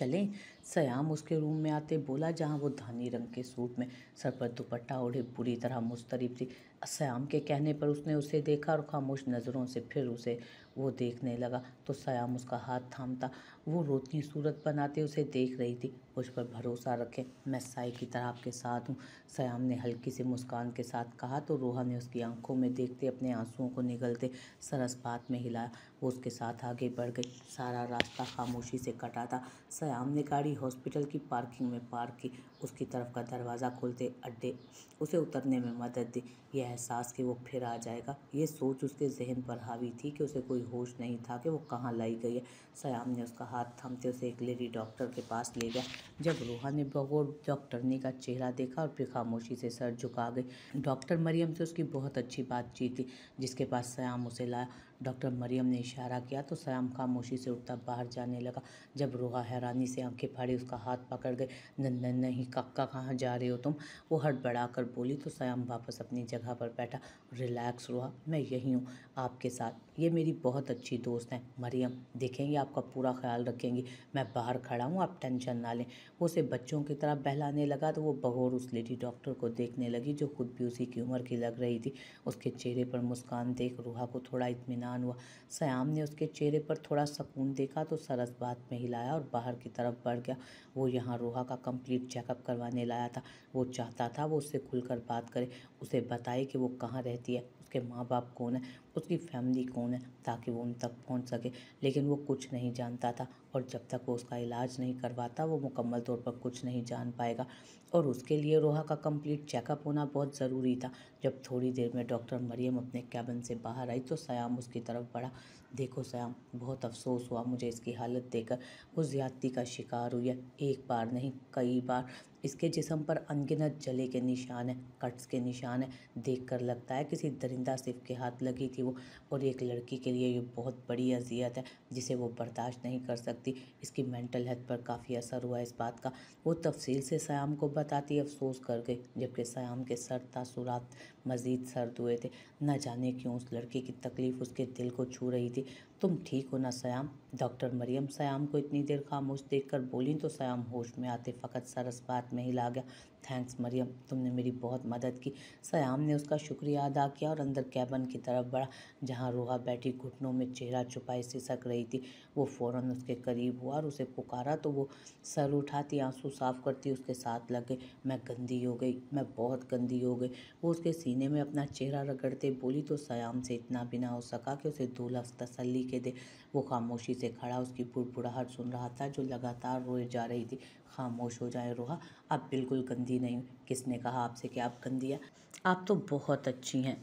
चलें सयाम उसके रूम में आते बोला जहाँ वो धानी रंग के सूट में सर पर दुपट्टा ओढ़े बुरी तरह मुस्तरब थी सयाम के कहने पर उसने उसे देखा और खामोश नज़रों से फिर उसे वो देखने लगा तो सयाम उसका हाथ थामता वो रोती सूरत बनाते उसे देख रही थी मुझ पर भरोसा रखें मैं साई की तरह आपके साथ हूँ सयाम ने हल्की सी मुस्कान के साथ कहा तो रोहा ने उसकी आंखों में देखते अपने आंसुओं को निगलते सरस बात में हिलाया वो उसके साथ आगे बढ़ गई सारा रास्ता खामोशी से कटा था सयाम ने गाड़ी हॉस्पिटल की पार्किंग में पार्क की उसकी तरफ का दरवाज़ा खोलते अड्डे उसे उतरने में मदद दी यह एहसास कि वो फिर आ जाएगा ये सोच उसके जहन पर हावी थी कि उसे कोई होश नहीं था कि वो कहाँ लाई गई है सयाम ने उसका हाथ थमते उसे एक लेडी डॉक्टर के पास ले गया जब रोहा ने बगौर डॉक्टर ने का चेहरा देखा और फिर खामोशी से सर झुका गई डॉक्टर मरियम से उसकी बहुत अच्छी बातचीत थी जिसके पास श्याम उसे लाया डॉक्टर मरियम ने इशारा किया तो सयाम खामोशी से उठता बाहर जाने लगा जब रोहा हैरानी से आंखें फाड़ी उसका हाथ पकड़ गए नंदन नहीं कक्का कहाँ जा रहे हो तुम वो हड़बड़ा कर बोली तो सयाम वापस अपनी जगह पर बैठा रिलैक्स रोहा मैं यहीं हूँ आपके साथ ये मेरी बहुत अच्छी दोस्त हैं मरियम देखेंगे आपका पूरा ख्याल रखेंगी मैं बाहर खड़ा हूँ आप टेंशन ना लें वो उसे बच्चों की तरह बहलाने लगा तो वो बगौर उस लेडी डॉक्टर को देखने लगी जो खुद भी उसी की उम्र की लग रही थी उसके चेहरे पर मुस्कान देख रूहा को थोड़ा इतमान हैरान हुआ सयाम ने उसके चेहरे पर थोड़ा सकून देखा तो सरस बात में हिलाया और बाहर की तरफ बढ़ गया वो यहाँ रोहा का कंप्लीट चेकअप करवाने लाया था वो चाहता था वो उससे खुलकर बात करे उसे बताए कि वो कहाँ रहती है उसके माँ बाप कौन है उसकी फैमिली कौन है ताकि वो उन तक पहुँच सके लेकिन वो कुछ नहीं जानता था और जब तक वो उसका इलाज नहीं करवाता वो मुकम्मल तौर पर कुछ नहीं जान पाएगा और उसके लिए रोहा का कंप्लीट चेकअप होना बहुत ज़रूरी था जब थोड़ी देर में डॉक्टर मरियम अपने कैबिन से बाहर आई तो सयाम उसकी तरफ बढ़ा देखो सयाम बहुत अफसोस हुआ मुझे इसकी हालत देखकर वो ज़्यादती का शिकार हुई है एक बार नहीं कई बार इसके जिसम पर अनगिनत जले के निशान हैं कट्स के निशान हैं देखकर लगता है किसी दरिंदा सिर्फ के हाथ लगी थी वो और एक लड़की के लिए ये बहुत बड़ी अजियत है जिसे वो बर्दाश्त नहीं कर सकती इसकी मेंटल हेल्थ पर काफ़ी असर हुआ इस बात का वो तफसील से सयाम को बताती अफसोस कर गई जबकि सयाम के सर तासुरात मज़ीद सर्द हुए थे न जाने क्यों उस लड़की की तकलीफ़ उसके दिल को छू रही थी तुम ठीक हो ना सयाम डॉक्टर मरियम सयाम को इतनी देर खामोश देखकर बोली तो सयाम होश में आते फ़कत सरस बात में हिला गया थैंक्स मरियम तुमने मेरी बहुत मदद की सयाम ने उसका शुक्रिया अदा किया और अंदर कैबन की तरफ बढ़ा जहाँ रोहा बैठी घुटनों में चेहरा छुपाए सिसक रही थी वो फौरन उसके करीब हुआ और उसे पुकारा तो वो सर उठाती आंसू साफ करती उसके साथ लगे मैं गंदी हो गई मैं बहुत गंदी हो गई वो उसके सीने में अपना चेहरा रगड़ते बोली तो सयाम से इतना भी ना हो सका कि उसे दो लफ्ज़ तसली के दे वो खामोशी से खड़ा उसकी बुढ़ सुन रहा था जो लगातार रोए जा रही थी खामोश हो जाए रोहा आप बिल्कुल गंदी नहीं किसने कहा आपसे कि आप गंदी है आप तो बहुत अच्छी हैं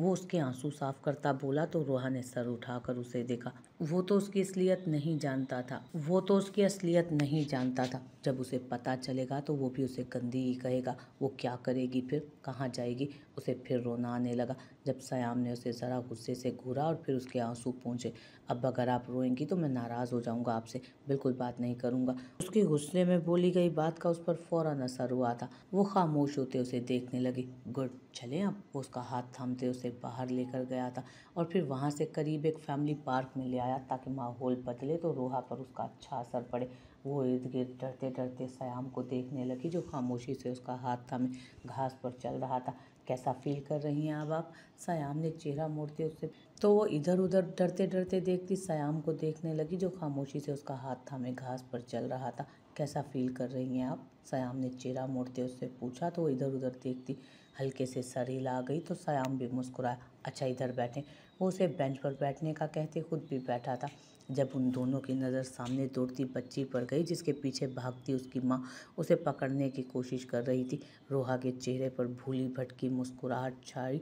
वो उसके आंसू साफ करता बोला तो रोहा ने सर उठाकर उसे देखा वो तो उसकी असलियत नहीं जानता था वो तो उसकी असलियत नहीं जानता था जब उसे पता चलेगा तो वो भी उसे गंदी ही कहेगा वो क्या करेगी फिर कहाँ जाएगी उसे फिर रोना आने लगा जब सयाम ने उसे ज़रा गुस्से से घूरा और फिर उसके आंसू पहुँचे अब अगर आप रोएंगी तो मैं नाराज़ हो जाऊँगा आपसे बिल्कुल बात नहीं करूँगा उसके गुस्से में बोली गई बात का उस पर फ़ौर असर हुआ था वो खामोश होते उसे देखने लगी गुड चले अब वो उसका हाथ थामते उसे बाहर लेकर गया था और फिर वहाँ से करीब एक फैमिली पार्क में ले आया ताकि माहौल बदले तो रोहा पर उसका अच्छा असर पड़े वो इर्द गिर्द डरते डरते सयाम को देखने लगी जो खामोशी से उसका हाथ थामे घास पर चल रहा था कैसा फील कर रही हैं अब आप सयाम ने चेहरा मोड़ते उससे तो वो इधर उधर डरते डरते देखती सयाम को देखने लगी जो खामोशी से उसका हाथ थामे घास पर चल रहा था कैसा फील कर रही हैं आप सयाम ने चेहरा मोड़ते उससे पूछा तो वो इधर उधर देखती हल्के से सर आ गई तो सयाम भी मुस्कुराया अच्छा इधर बैठे वो उसे बेंच पर बैठने का कहते खुद भी बैठा था जब उन दोनों की नज़र सामने दौड़ती बच्ची पर गई जिसके पीछे भागती उसकी माँ उसे पकड़ने की कोशिश कर रही थी रोहा के चेहरे पर भूली भटकी मुस्कुराहट छाई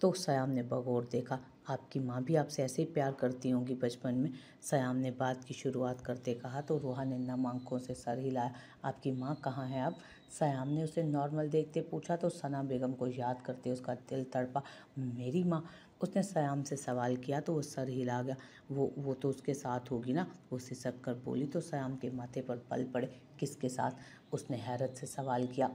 तो सयाम ने बगौर देखा आपकी माँ भी आपसे ऐसे ही प्यार करती होंगी बचपन में सयाम ने बात की शुरुआत करते कहा तो रोहा ने नम आंखों से सर हिलाया आपकी माँ कहाँ है आप सयाम ने उसे नॉर्मल देखते पूछा तो सना बेगम को याद करते उसका दिल तड़पा मेरी माँ उसने सयाम से सवाल किया तो वो सर हिला गया वो वो तो उसके साथ होगी ना वो सिसक कर बोली तो सयाम के माथे पर पल पड़े किसके साथ उसने हैरत से सवाल किया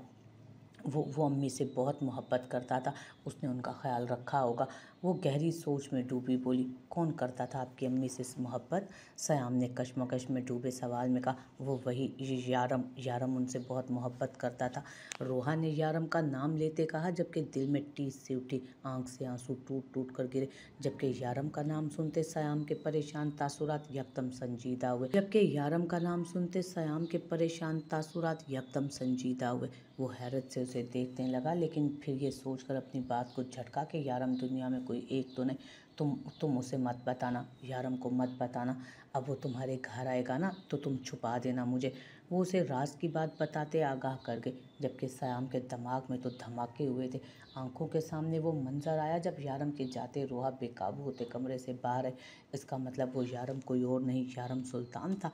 वो वो अम्मी से बहुत मोहब्बत करता था उसने उनका ख्याल रखा होगा वो गहरी सोच में डूबी बोली कौन करता था आपकी अम्मी से मोहब्बत सयाम ने कशमकश में डूबे सवाल में कहा वो वही यारम यारम उनसे बहुत मोहब्बत करता था रोहा ने यारम का नाम लेते कहा जबकि दिल में टीस से उठी आंख से आंसू टूट टूट कर गिरे जबकि यारम का नाम सुनते सयाम के परेशान तासुरात यकदम संजीदा हुए जबकि यारम का नाम सुनते सयाम के परेशान तासुरात यकदम संजीदा हुए वो हैरत से उसे देखने लगा लेकिन फिर ये सोचकर अपनी बात को झटका कि यारम दुनिया में कोई एक तो नहीं तुम तुम उसे मत बताना यार हमको मत बताना अब वो तुम्हारे घर आएगा ना तो तुम छुपा देना मुझे वो उसे राज की बात बताते आगाह कर गए जबकि सयाम के दिमाग में तो धमाके हुए थे आंखों के सामने वो मंजर आया जब यारम के जाते रोहा बेकाबू होते कमरे से बाहर है इसका मतलब वो यारम कोई और नहीं यारम सुल्तान था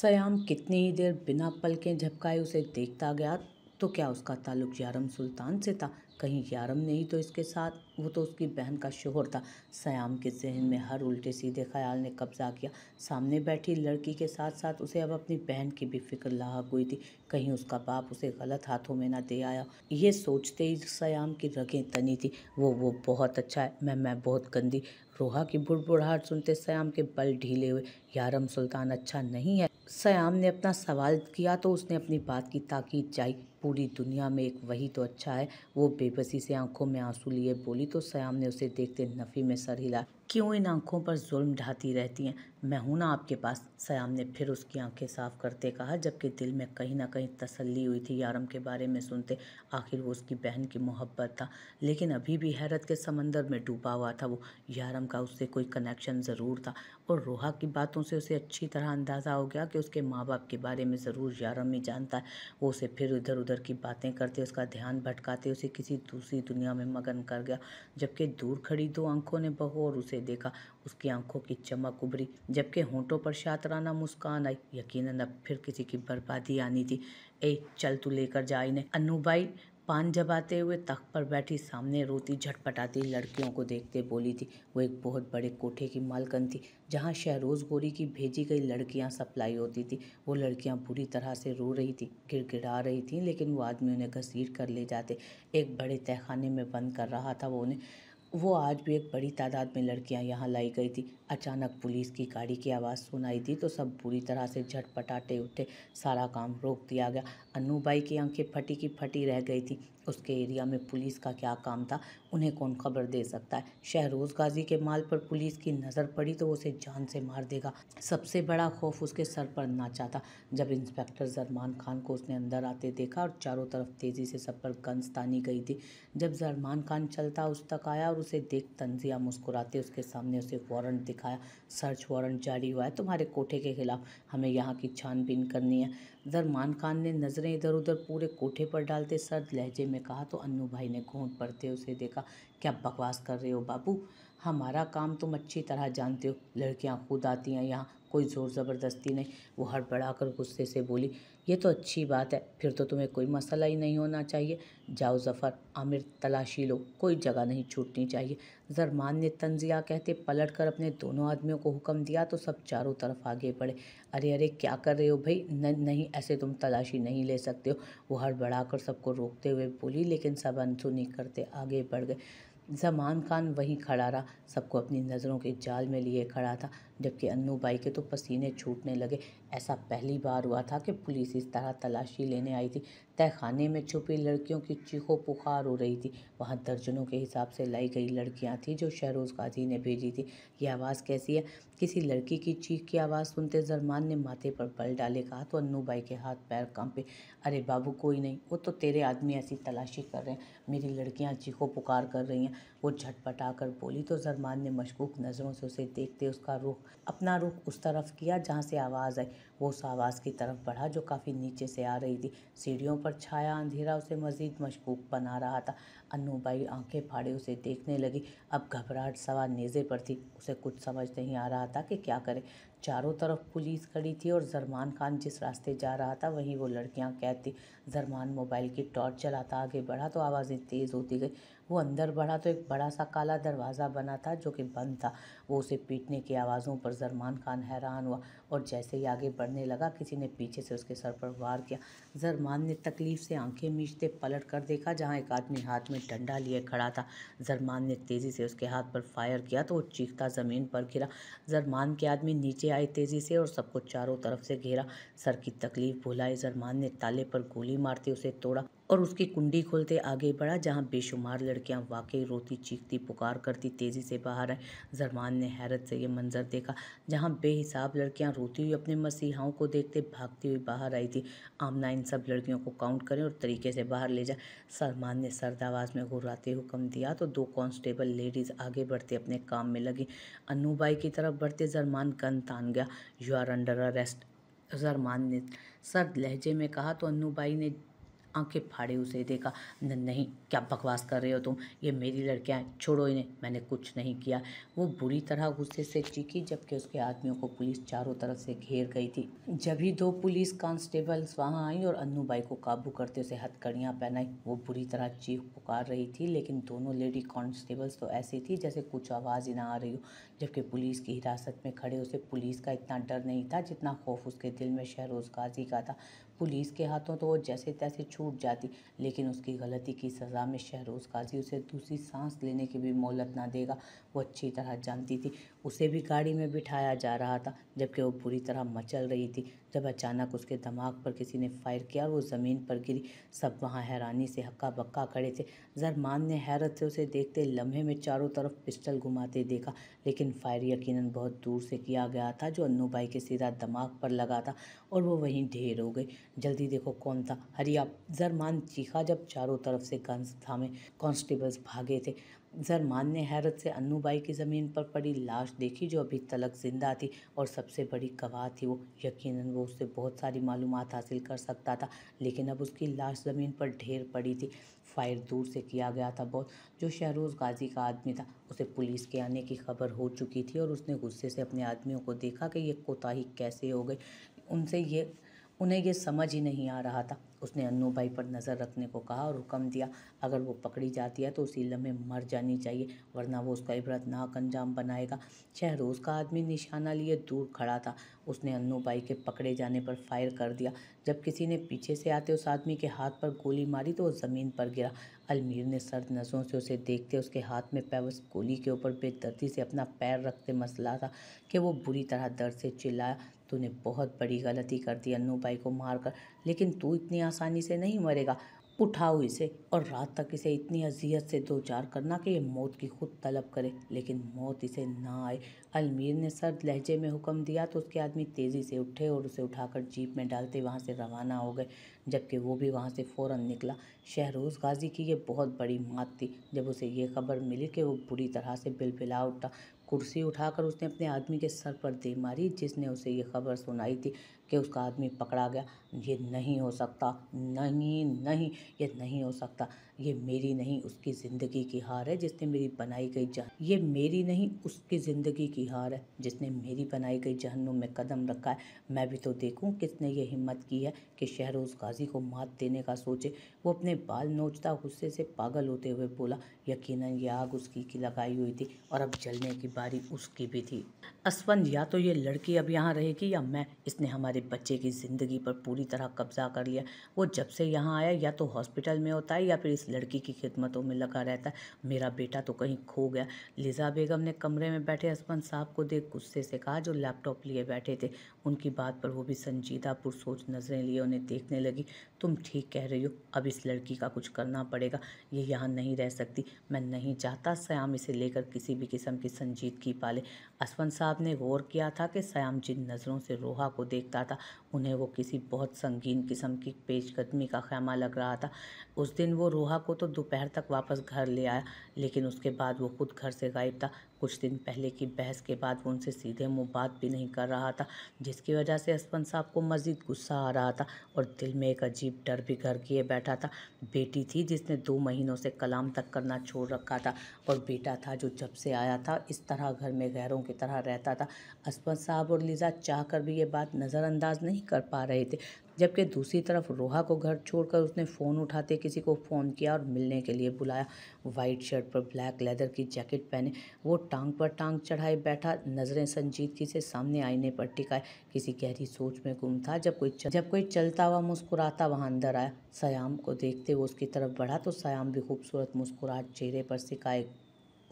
सयाम कितनी ही देर बिना पल के झपकाए उसे देखता गया तो क्या उसका ताल्लुक यारम सुल्तान से था कहीं यारम नहीं तो इसके साथ वो तो उसकी बहन का शोहर था सयाम के जहन में हर उल्टे सीधे ख्याल ने कब्जा किया सामने बैठी लड़की के साथ साथ उसे अब अपनी बहन की भी फिक्र लाक हुई थी कहीं उसका बाप उसे गलत हाथों में ना दे आया ये सोचते ही सयाम की रगें तनी थी वो वो बहुत अच्छा है मैं मैं बहुत गंदी रोहा की बुढ़ सुनते सयाम के बल ढीले हुए यारम सुल्तान अच्छा नहीं है सयाम ने अपना सवाल किया तो उसने अपनी बात की ताकीद जाई पूरी दुनिया में एक वही तो अच्छा है वो बेबसी से आंखों में आंसू लिए बोली तो सयाम ने उसे देखते नफ़ी में सर हिला क्यों इन आंखों पर जुल्म ढाती रहती हैं मैं हूँ ना आपके पास सयाम ने फिर उसकी आंखें साफ करते कहा जबकि दिल में कहीं ना कहीं तसल्ली हुई थी यारम के बारे में सुनते आखिर वो उसकी बहन की मोहब्बत था लेकिन अभी भी हैरत के समंदर में डूबा हुआ था वो यारम का उससे कोई कनेक्शन ज़रूर था और रोहा की बातों से उसे अच्छी तरह अंदाज़ा हो गया कि उसके माँ बाप के बारे में ज़रूर यारमी जानता है वो उसे फिर इधर उधर की बातें करते उसका ध्यान भटकाते उसे किसी दूसरी दुनिया में मगन कर गया जबकि दूर खड़ी दो आंखों ने बहू और उसे देखा उसकी आंखों की चमक उभरी जबकि होंठों पर शातराना मुस्कान आई यकीन अब फिर किसी की बर्बादी आनी थी ए चल तू लेकर जा इन्हें अनुबाई पान जबाते हुए तख्त पर बैठी सामने रोती झटपटाती लड़कियों को देखते बोली थी वो एक बहुत बड़े कोठे की मालकन थी जहाँ शहरोज़ गोरी की भेजी गई लड़कियाँ सप्लाई होती थी वो लड़कियाँ बुरी तरह से रो रही थी गिड़गिड़ा रही थी लेकिन वो आदमी उन्हें घसीट कर ले जाते एक बड़े तहखाने में बंद कर रहा था वो उन्हें वो आज भी एक बड़ी तादाद में लड़कियां यहाँ लाई गई थी अचानक पुलिस की गाड़ी की आवाज़ सुनाई थी तो सब बुरी तरह से झटपटाटे उठे सारा काम रोक दिया गया अन्नूबाई की आंखें फटी की फटी रह गई थी उसके एरिया में पुलिस का क्या काम था उन्हें कौन खबर दे सकता है शहरोज गाजी के माल पर पुलिस की नज़र पड़ी तो उसे जान से मार देगा सबसे बड़ा खौफ उसके सर पर नाचा था जब इंस्पेक्टर जरमान खान को उसने अंदर आते देखा और चारों तरफ तेज़ी से सब पर गंज तानी गई थी जब जरमान खान चलता उस तक आया और उसे देख तंजिया मुस्कुराते उसके सामने उसे वारंट दिखाया सर्च वारंट जारी हुआ है तुम्हारे कोठे के खिलाफ हमें यहाँ की छानबीन करनी है जरमान खान ने नज़रें इधर उधर पूरे कोठे पर डालते सर्द लहजे में कहा तो अन्नू भाई ने घूट पड़ते उसे देखा क्या बकवास कर रहे हो बाबू हमारा काम तुम अच्छी तरह जानते हो लड़कियां खुद आती हैं यहाँ कोई ज़ोर ज़बरदस्ती नहीं वो हड़बड़ा कर गुस्से से बोली ये तो अच्छी बात है फिर तो तुम्हें कोई मसला ही नहीं होना चाहिए जाओ जफ़र आमिर तलाशी लो कोई जगह नहीं छूटनी चाहिए जरमान ने तंजिया कहते पलट कर अपने दोनों आदमियों को हुक्म दिया तो सब चारों तरफ आगे बढ़े अरे अरे क्या कर रहे हो भाई नहीं ऐसे तुम तलाशी नहीं ले सकते हो वो हड़बड़ा कर सबको रोकते हुए बोली लेकिन सब अनसुनी करते आगे बढ़ गए जमान खान वहीं खड़ा रहा सबको अपनी नज़रों के जाल में लिए खड़ा था जबकि अन्नू बाई के तो पसीने छूटने लगे ऐसा पहली बार हुआ था कि पुलिस इस तरह तलाशी लेने आई थी तहखाने में छुपी लड़कियों की चीखों पुकार हो रही थी वहाँ दर्जनों के हिसाब से लाई गई लड़कियाँ थीं जो शहरोज़ गाजी ने भेजी थी ये आवाज़ कैसी है किसी लड़की की चीख की आवाज़ सुनते जरमान ने माथे पर बल डाले कहा तो अन्नू बाई के हाथ पैर कांपे अरे बाबू कोई नहीं वो तो तेरे आदमी ऐसी तलाशी कर रहे हैं मेरी लड़कियाँ चीखों पुकार कर रही हैं वो झटपट आकर बोली तो जरमान ने मशकूक नज़रों से उसे देखते उसका रुख अपना रुख उस तरफ किया जहाँ से आवाज़ आई वो उस आवाज़ की तरफ बढ़ा जो काफ़ी नीचे से आ रही थी सीढ़ियों पर छाया अंधेरा उसे मज़ीद मशकूक बना रहा था अन्नूबाई आंखें फाड़े उसे देखने लगी अब घबराहट सवा नेज़े पर थी उसे कुछ समझ नहीं आ रहा था कि क्या करे चारों तरफ पुलिस खड़ी थी और जरमान खान जिस रास्ते जा रहा था वहीं वो लड़कियां कैद थी जरमान मोबाइल की टॉर्च चलाता आगे बढ़ा तो आवाज़ें तेज़ होती गई वो अंदर बढ़ा तो एक बड़ा सा काला दरवाज़ा बना था जो कि बंद था वो उसे पीटने की आवाज़ों पर जरमान खान हैरान हुआ और जैसे ही आगे बढ़ने लगा किसी ने पीछे से उसके सर पर वार किया जरमान ने तकलीफ से आंखें मीचते पलट कर देखा जहाँ एक आदमी हाथ में डंडा लिए खड़ा था जरमान ने तेज़ी से उसके हाथ पर फायर किया तो वो चीखता ज़मीन पर गिरा जरमान के आदमी नीचे आए तेज़ी से और सबको चारों तरफ से घेरा सर की तकलीफ भुलाए जरमान ने ताले पर गोली मारते उसे तोड़ा और उसकी कुंडी खोलते आगे बढ़ा जहाँ बेशुमार लड़कियाँ वाकई रोती चीखती पुकार करती तेज़ी से बाहर आए जरमान ने हैरत से ये मंजर देखा जहाँ बेहिसाब लड़कियाँ रोती हुई अपने मसीहाओं को देखते भागती हुई बाहर आई थी आमना इन सब लड़कियों को काउंट करें और तरीके से बाहर ले जाए सलमान ने सर्द आवाज़ में घुराते हुक्म दिया तो दो कांस्टेबल लेडीज़ आगे बढ़ते अपने काम में लगी अनूबाई की तरफ बढ़ते जरमान गन तान गया यू आर अंडर अरेस्ट जरमान ने सर्द लहजे में कहा तो अनुबाई ने आंखें फाड़े उसे देखा नहीं क्या बकवास कर रहे हो तुम ये मेरी लड़कियाँ छोड़ो इन्हें मैंने कुछ नहीं किया वो बुरी तरह गुस्से से चीखी जबकि उसके आदमियों को पुलिस चारों तरफ से घेर गई थी जब ही दो पुलिस कांस्टेबल्स वहाँ आई और अन्नू बाई को काबू करते उसे हथकड़ियाँ पहनाई वो बुरी तरह चीख पुकार रही थी लेकिन दोनों लेडी कांस्टेबल्स तो ऐसी थी जैसे कुछ आवाज़ ही ना आ रही हो जबकि पुलिस की हिरासत में खड़े उसे पुलिस का इतना डर नहीं था जितना खौफ उसके दिल में शहरोज गाजी का था पुलिस के हाथों तो वो जैसे तैसे छूट जाती लेकिन उसकी गलती की सज़ा में शहरोज़ काजी उसे दूसरी सांस लेने की भी मोहलत ना देगा वो अच्छी तरह जानती थी उसे भी गाड़ी में बिठाया जा रहा था जबकि वो बुरी तरह मचल रही थी जब अचानक उसके दिमाग पर किसी ने फायर किया और वो ज़मीन पर गिरी सब वहाँ हैरानी से हक्का बक्का खड़े थे जरमान ने हैरत से उसे देखते लम्हे में चारों तरफ पिस्टल घुमाते देखा लेकिन फायर यकीनन बहुत दूर से किया गया था जो भाई के सीधा दिमाग पर लगा था और वो वहीं ढेर हो गई जल्दी देखो कौन था हरिया जरमान चीखा जब चारों तरफ से गंज थामे कॉन्स्टेबल्स भागे थे जरमान ने हैरत से अन्नूबाई की ज़मीन पर पड़ी लाश देखी जो अभी तलक जिंदा थी और सबसे बड़ी गवाह थी वो यकीनन वो उससे बहुत सारी मालूम हासिल कर सकता था लेकिन अब उसकी लाश ज़मीन पर ढेर पड़ी थी फायर दूर से किया गया था बहुत जो शहरोज़ गाजी का आदमी था उसे पुलिस के आने की खबर हो चुकी थी और उसने गुस्से से अपने आदमियों को देखा कि ये कोताही कैसे हो गई उनसे ये उन्हें यह समझ ही नहीं आ रहा था उसने अन्नू भाई पर नज़र रखने को कहा और हुक्म दिया अगर वो पकड़ी जाती है तो उसी लम्हे मर जानी चाहिए वरना वो उसका इबरतनाक अंजाम बनाएगा शहरोज का आदमी निशाना लिए दूर खड़ा था उसने अन्नू भाई के पकड़े जाने पर फायर कर दिया जब किसी ने पीछे से आते उस आदमी के हाथ पर गोली मारी तो वो ज़मीन पर गिरा अलमीर ने सर्द नज़रों से उसे देखते उसके हाथ में पैवस गोली के ऊपर बेदर्दी से अपना पैर रखते मसला था कि वो बुरी तरह दर्द से चिल्लाया तूने बहुत बड़ी गलती कर दी भाई को मारकर लेकिन तू इतनी आसानी से नहीं मरेगा उठाओ इसे और रात तक इसे इतनी अजियत से दो चार करना कि ये मौत की खुद तलब करे लेकिन मौत इसे ना आए अलमीर ने सर्द लहजे में हुक्म दिया तो उसके आदमी तेज़ी से उठे और उसे उठाकर जीप में डालते वहाँ से रवाना हो गए जबकि वो भी वहाँ से फ़ौर निकला शहरोज़ गाजी की ये बहुत बड़ी मात थी जब उसे ये खबर मिली कि वो बुरी तरह से बिलबिला उठा कुर्सी उठाकर उसने अपने आदमी के सर पर दे मारी जिसने उसे ये खबर सुनाई थी कि उसका आदमी पकड़ा गया ये नहीं हो सकता नहीं नहीं ये नहीं हो सकता ये मेरी नहीं उसकी ज़िंदगी की हार है जिसने मेरी बनाई गई जहन ये मेरी नहीं उसकी ज़िंदगी की हार है जिसने मेरी बनाई गई जहनों में कदम रखा है मैं भी तो देखूँ किसने ये हिम्मत की है कि शहरोज़ गाजी को मात देने का सोचे वो अपने बाल नोचता गुस्से से पागल होते हुए बोला यकीन ये आग उसकी की लगाई हुई थी और अब जलने की बारी उसकी भी थी असवन या तो ये लड़की अब यहाँ रहेगी या मैं इसने हमारे मेरे बच्चे की ज़िंदगी पर पूरी तरह कब्ज़ा कर लिया वो जब से यहाँ आया या तो हॉस्पिटल में होता है या फिर इस लड़की की खिदमतों में लगा रहता है मेरा बेटा तो कहीं खो गया लिजा बेगम ने कमरे में बैठे हसबंद साहब को देख गुस्से से कहा जो लैपटॉप लिए बैठे थे उनकी बात पर वो भी संजीदा पुरसोच नज़रें लिए उन्हें देखने लगी तुम ठीक कह रही हो अब इस लड़की का कुछ करना पड़ेगा ये यहाँ नहीं रह सकती मैं नहीं चाहता सयाम इसे लेकर किसी भी किस्म की संजीदगी पाले असवंत साहब ने गौर किया था कि सयाम जिन नज़रों से रोहा को देखता था था उन्हें वो किसी बहुत संगीन किस्म की पेशकदमी का खैमा लग रहा था उस दिन वो रोहा को तो दोपहर तक वापस घर ले आया लेकिन उसके बाद वो खुद घर से गायब था कुछ दिन पहले की बहस के बाद वो उनसे सीधे मुँह बात भी नहीं कर रहा था जिसकी वजह से हस्बैंड साहब को मज़ीद गुस्सा आ रहा था और दिल में एक अजीब डर भी घर किए बैठा था बेटी थी जिसने दो महीनों से कलाम तक करना छोड़ रखा था और बेटा था जो जब से आया था इस तरह घर में गैरों की तरह रहता था हस्बैंड साहब और लीज़ा चाह भी ये बात नज़रअंदाज नहीं कर पा रहे थे जबकि दूसरी तरफ रोहा को घर छोड़कर उसने फ़ोन उठाते किसी को फ़ोन किया और मिलने के लिए बुलाया वाइट शर्ट पर ब्लैक लेदर की जैकेट पहने वो टांग पर टांग चढ़ाए बैठा नज़रें संजीदगी से सामने आईने पर टिकाए किसी गहरी सोच में गुम था जब कोई चल, जब कोई चलता हुआ मुस्कुराता वहाँ अंदर आया सयाम को देखते हुए उसकी तरफ बढ़ा तो सयाम भी खूबसूरत मुस्कुराहट चेहरे पर सिखाए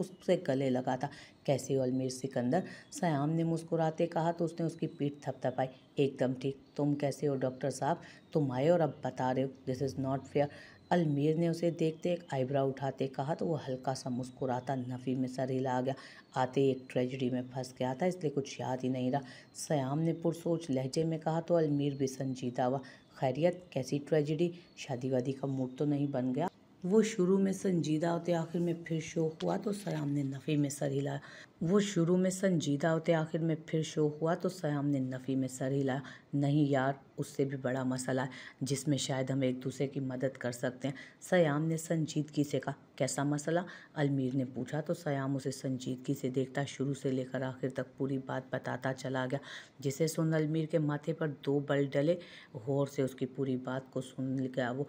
उससे गले लगा था कैसे और अलमीर सिकंदर सयाम ने मुस्कुराते कहा तो उसने उसकी पीठ थपथपाई एकदम ठीक तुम कैसे हो डॉक्टर साहब तुम आए और अब बता रहे हो दिस इज़ नॉट फेयर अलमीर ने उसे देखते एक आईब्राउ उठाते कहा तो वो हल्का सा मुस्कुराता नफ़ी में सर हिला गया आते एक ट्रेजडी में फंस गया था इसलिए कुछ याद ही नहीं रहा सयाम ने पुरसोच लहजे में कहा तो अलमीर भी संजीदा हुआ खैरियत कैसी ट्रेजडी शादी वादी का मूड तो नहीं बन गया वो शुरू में संजीदा होते आखिर में फिर शोक हुआ तो सलाम ने नफ़ी में सर हिला वो शुरू में संजीदा होते आखिर में फिर शो हुआ तो सयाम ने नफ़ी में सर हिलाया नहीं यार उससे भी बड़ा मसला है जिसमें शायद हम एक दूसरे की मदद कर सकते हैं सयाम ने संजीदगी से कहा कैसा मसला अलमीर ने पूछा तो सयाम उसे संजीदगी से देखता शुरू से लेकर आखिर तक पूरी बात बताता चला गया जिसे सुन अलमीर के माथे पर दो बल डले गौर से उसकी पूरी बात को सुन गया वो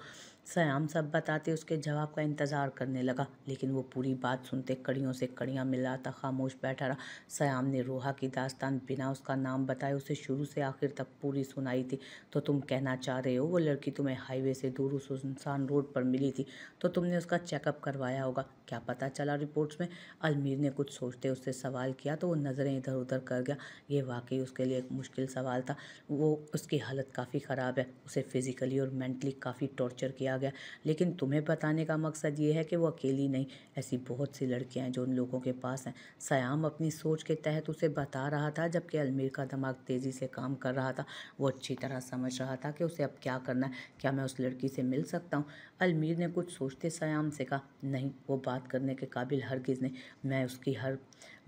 सयाम सब बताते उसके जवाब का इंतज़ार करने लगा लेकिन वो पूरी बात सुनते कड़ियों से कड़ियाँ मिलाता खामोश बैठा रहा सयाम ने रोहा की दास्तान बिना उसका नाम बताए उसे शुरू से आखिर तक पूरी सुनाई थी तो तुम कहना चाह रहे हो वो लड़की तुम्हें हाईवे से दूर उस सुनसान रोड पर मिली थी तो तुमने उसका चेकअप करवाया होगा क्या पता चला रिपोर्ट्स में अलमीर ने कुछ सोचते उससे सवाल किया तो वो नज़रें इधर उधर कर गया ये वाकई उसके लिए एक मुश्किल सवाल था वो उसकी हालत काफ़ी ख़राब है उसे फिज़िकली और मेंटली काफ़ी टॉर्चर किया गया लेकिन तुम्हें बताने का मकसद ये है कि वो अकेली नहीं ऐसी बहुत सी लड़कियाँ हैं जो उन लोगों के पास हैं सयाम राम अपनी सोच के तहत उसे बता रहा था जबकि अलमीर का दिमाग तेज़ी से काम कर रहा था वो अच्छी तरह समझ रहा था कि उसे अब क्या करना है क्या मैं उस लड़की से मिल सकता हूँ अलमीर ने कुछ सोचते सयाम से कहा नहीं वो बात करने के काबिल हर नहीं मैं उसकी हर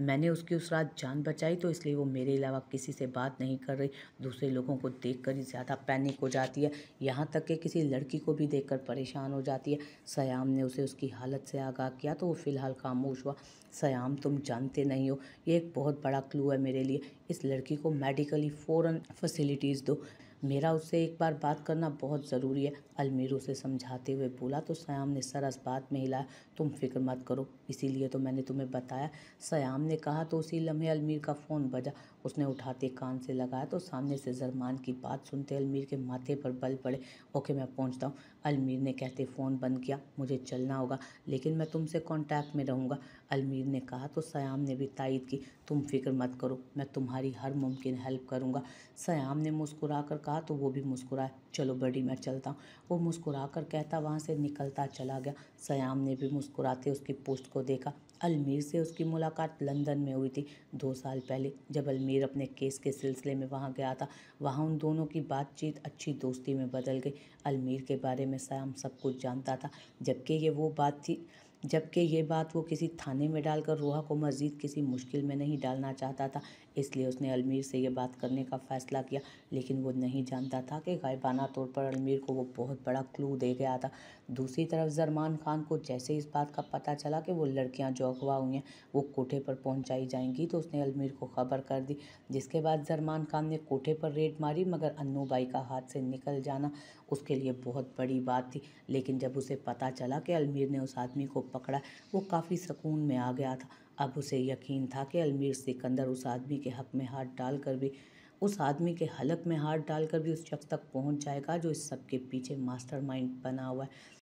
मैंने उसकी उस रात जान बचाई तो इसलिए वो मेरे अलावा किसी से बात नहीं कर रही दूसरे लोगों को देख कर ज़्यादा पैनिक हो जाती है यहाँ तक कि किसी लड़की को भी देख परेशान हो जाती है सयाम ने उसे उसकी हालत से आगाह किया तो वो फ़िलहाल खामोश हुआ सयाम तुम जानते नहीं हो ये एक बहुत बड़ा क्लू है मेरे लिए इस लड़की को मेडिकली फ़ौरन फैसिलिटीज़ दो मेरा उससे एक बार बात करना बहुत ज़रूरी है अलमीर उसे समझाते हुए बोला तो सयाम ने सरस बात में हिलाया तुम फिक्र मत करो इसीलिए तो मैंने तुम्हें बताया सयाम ने कहा तो उसी लम्हे अलमीर का फ़ोन बजा उसने उठाते कान से लगाया तो सामने से जरमान की बात सुनते अलमीर के माथे पर बल पड़े ओके मैं पहुँचता हूँ अलमीर ने कहते फ़ोन बंद किया मुझे चलना होगा लेकिन मैं तुमसे कॉन्टैक्ट में रहूँगा अलमीर ने कहा तो सयाम ने भी तायद की तुम फिक्र मत करो मैं तुम्हारी हर मुमकिन हेल्प करूँगा सयाम ने मुस्कुरा कर कहा तो वो भी मुस्कुराए चलो बड़ी मैं चलता हूँ वो मुस्कुरा कर कहता वहाँ से निकलता चला गया सयाम ने भी मुस्कुराते उसकी पोस्ट को देखा अलमीर से उसकी मुलाकात लंदन में हुई थी दो साल पहले जब अलमीर अपने केस के सिलसिले में वहाँ गया था वहाँ उन दोनों की बातचीत अच्छी दोस्ती में बदल गई अलमीर के बारे में सयाम सब कुछ जानता था जबकि ये वो बात थी जबकि ये बात वो किसी थाने में डालकर रोहा को मज़ीद किसी मुश्किल में नहीं डालना चाहता था इसलिए उसने अलमीर से ये बात करने का फ़ैसला किया लेकिन वो नहीं जानता था कि गायबाना तौर पर अलमीर को वो बहुत बड़ा क्लू दे गया था दूसरी तरफ जरमान खान को जैसे इस बात का पता चला कि वो लड़कियां जो अगवा हुई हैं वो कोठे पर पहुंचाई जाएंगी तो उसने अलमीर को खबर कर दी जिसके बाद जरमान खान ने कोठे पर रेड मारी मगर अनु बाई का हाथ से निकल जाना उसके लिए बहुत बड़ी बात थी लेकिन जब उसे पता चला कि अलमीर ने उस आदमी को पकड़ा वो काफ़ी सुकून में आ गया था अब उसे यकीन था कि अलमीर सिकंदर उस आदमी के हक में हाथ डालकर भी उस आदमी के हलक में हाथ डालकर भी उस शख्स तक पहुंच जाएगा जो इस सब के पीछे मास्टरमाइंड बना हुआ है